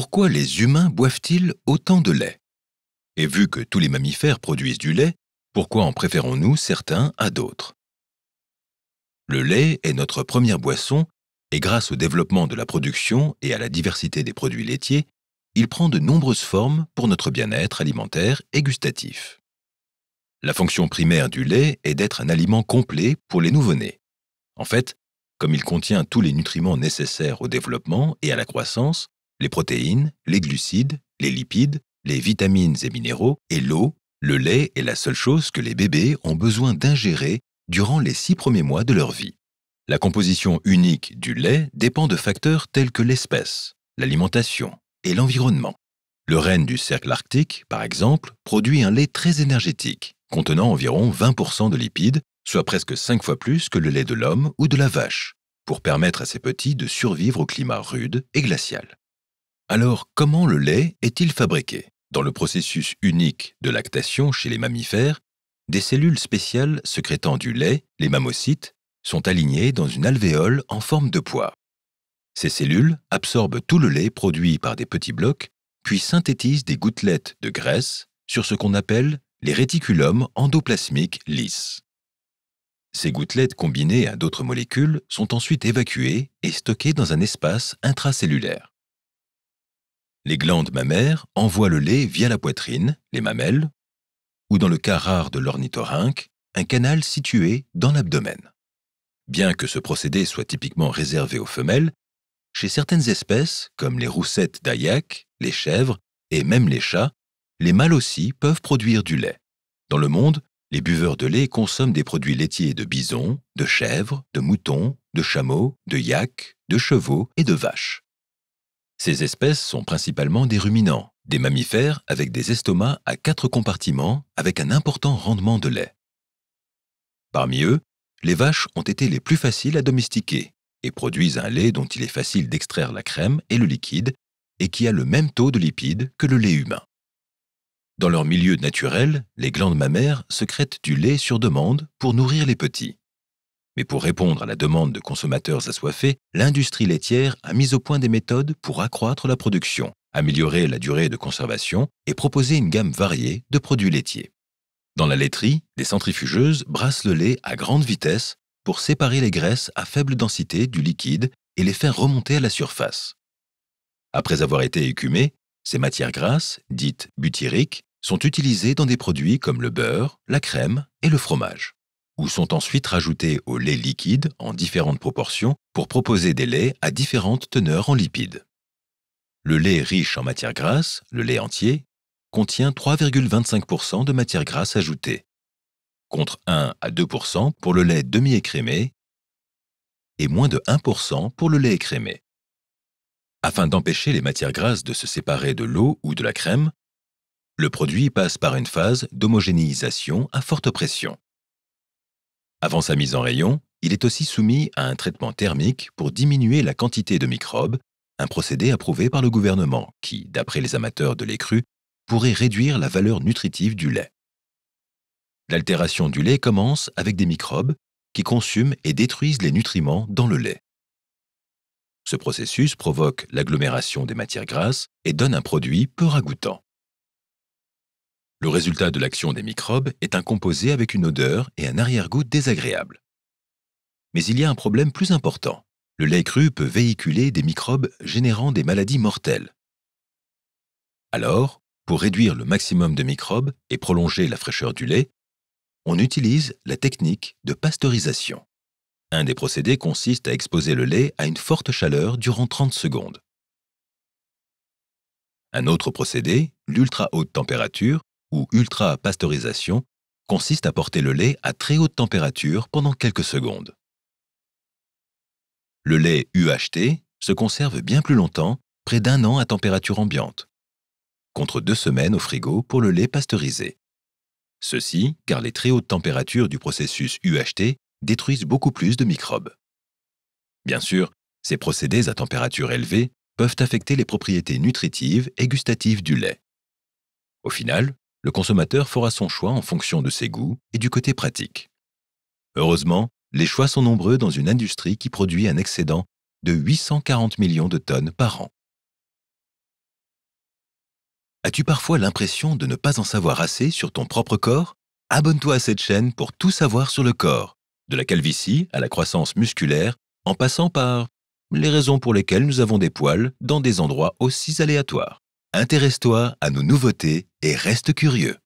pourquoi les humains boivent-ils autant de lait Et vu que tous les mammifères produisent du lait, pourquoi en préférons-nous certains à d'autres Le lait est notre première boisson et grâce au développement de la production et à la diversité des produits laitiers, il prend de nombreuses formes pour notre bien-être alimentaire et gustatif. La fonction primaire du lait est d'être un aliment complet pour les nouveau-nés. En fait, comme il contient tous les nutriments nécessaires au développement et à la croissance, les protéines, les glucides, les lipides, les vitamines et minéraux, et l'eau, le lait est la seule chose que les bébés ont besoin d'ingérer durant les six premiers mois de leur vie. La composition unique du lait dépend de facteurs tels que l'espèce, l'alimentation et l'environnement. Le renne du cercle arctique, par exemple, produit un lait très énergétique, contenant environ 20% de lipides, soit presque 5 fois plus que le lait de l'homme ou de la vache, pour permettre à ses petits de survivre au climat rude et glacial. Alors comment le lait est-il fabriqué Dans le processus unique de lactation chez les mammifères, des cellules spéciales sécrétant du lait, les mammocytes, sont alignées dans une alvéole en forme de poids. Ces cellules absorbent tout le lait produit par des petits blocs, puis synthétisent des gouttelettes de graisse sur ce qu'on appelle les réticulums endoplasmiques lisses. Ces gouttelettes combinées à d'autres molécules sont ensuite évacuées et stockées dans un espace intracellulaire. Les glandes mammaires envoient le lait via la poitrine, les mamelles, ou dans le cas rare de l'ornithorynque, un canal situé dans l'abdomen. Bien que ce procédé soit typiquement réservé aux femelles, chez certaines espèces, comme les roussettes d'Ayak, les chèvres et même les chats, les mâles aussi peuvent produire du lait. Dans le monde, les buveurs de lait consomment des produits laitiers de bison, de chèvres, de moutons, de chameaux, de yaks, de chevaux et de vaches. Ces espèces sont principalement des ruminants, des mammifères avec des estomacs à quatre compartiments avec un important rendement de lait. Parmi eux, les vaches ont été les plus faciles à domestiquer et produisent un lait dont il est facile d'extraire la crème et le liquide et qui a le même taux de lipides que le lait humain. Dans leur milieu naturel, les glandes mammaires secrètent du lait sur demande pour nourrir les petits. Et pour répondre à la demande de consommateurs assoiffés, l'industrie laitière a mis au point des méthodes pour accroître la production, améliorer la durée de conservation et proposer une gamme variée de produits laitiers. Dans la laiterie, des centrifugeuses brassent le lait à grande vitesse pour séparer les graisses à faible densité du liquide et les faire remonter à la surface. Après avoir été écumées, ces matières grasses, dites butyriques, sont utilisées dans des produits comme le beurre, la crème et le fromage sont ensuite rajoutés au lait liquide en différentes proportions pour proposer des laits à différentes teneurs en lipides. Le lait riche en matière grasse, le lait entier, contient 3,25% de matière grasse ajoutée, contre 1 à 2% pour le lait demi-écrémé et moins de 1% pour le lait écrémé. Afin d'empêcher les matières grasses de se séparer de l'eau ou de la crème, le produit passe par une phase d'homogénéisation à forte pression. Avant sa mise en rayon, il est aussi soumis à un traitement thermique pour diminuer la quantité de microbes, un procédé approuvé par le gouvernement qui, d'après les amateurs de lait cru, pourrait réduire la valeur nutritive du lait. L'altération du lait commence avec des microbes qui consument et détruisent les nutriments dans le lait. Ce processus provoque l'agglomération des matières grasses et donne un produit peu ragoûtant. Le résultat de l'action des microbes est un composé avec une odeur et un arrière-goût désagréable. Mais il y a un problème plus important. Le lait cru peut véhiculer des microbes générant des maladies mortelles. Alors, pour réduire le maximum de microbes et prolonger la fraîcheur du lait, on utilise la technique de pasteurisation. Un des procédés consiste à exposer le lait à une forte chaleur durant 30 secondes. Un autre procédé, l'ultra-haute température, ou ultra-pasteurisation consiste à porter le lait à très haute température pendant quelques secondes. Le lait UHT se conserve bien plus longtemps, près d'un an à température ambiante, contre deux semaines au frigo pour le lait pasteurisé. Ceci car les très hautes températures du processus UHT détruisent beaucoup plus de microbes. Bien sûr, ces procédés à température élevée peuvent affecter les propriétés nutritives et gustatives du lait. Au final, le consommateur fera son choix en fonction de ses goûts et du côté pratique. Heureusement, les choix sont nombreux dans une industrie qui produit un excédent de 840 millions de tonnes par an. As-tu parfois l'impression de ne pas en savoir assez sur ton propre corps Abonne-toi à cette chaîne pour tout savoir sur le corps, de la calvitie à la croissance musculaire, en passant par les raisons pour lesquelles nous avons des poils dans des endroits aussi aléatoires. Intéresse-toi à nos nouveautés et reste curieux.